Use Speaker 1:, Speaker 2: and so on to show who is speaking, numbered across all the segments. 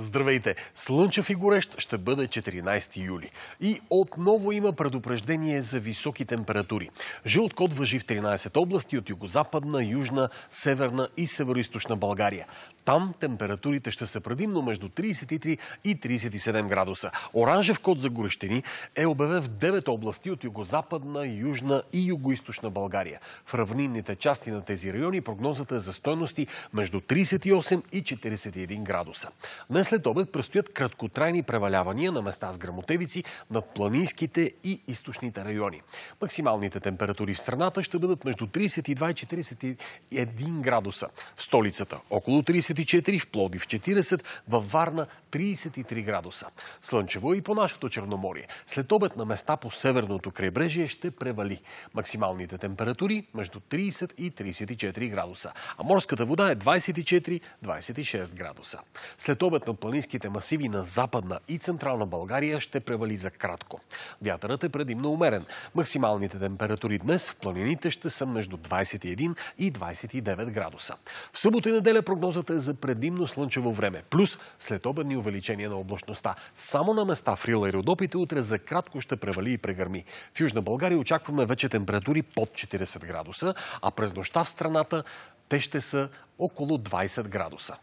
Speaker 1: Здравейте! Слънчев и горещ ще бъде 14 юли. И отново има предупреждение за високи температури. Жълт код въжи в 13 области от югозападна, южна, северна и североизточна България. Там температурите ще са предимно между 33 и 37 градуса. Оранжев код за горещини е обявен в 9 области от югозападна, южна и югоизточна България. В равнинните части на тези райони прогнозата е за стойности между 38 и 41 градуса. Днес след обед предстоят краткотрайни превалявания на места с грамотевици над планинските и източните райони. Максималните температури в страната ще бъдат между 32 и 41 градуса. В столицата около 34, в Плодив 40, във Варна 33 градуса. Слънчево и по нашето Черноморие. След обед на места по северното крайбрежие ще превали. Максималните температури между 30 и 34 градуса. А морската вода е 24-26 градуса. След обед на планинските масиви на западна и централна България ще превали за кратко. Вятърът е предимно умерен. Максималните температури днес в планините ще са между 21 и 29 градуса. В събота и неделя прогнозата е за предимно слънчево време, плюс след обедни увеличение на облачността. Само на места в Рила и Родопите утре за кратко ще превали и прегърми. В Южна България очакваме вече температури под 40 градуса, а през нощта в страната те ще са около 20 градуса.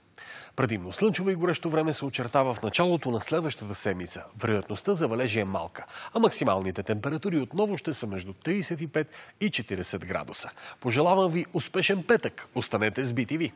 Speaker 1: Предимно слънчево и горещо време се очертава в началото на следващата седмица. Вероятността за валежи е малка, а максималните температури отново ще са между 35 и 40 градуса. Пожелавам ви успешен петък! Останете с BTV!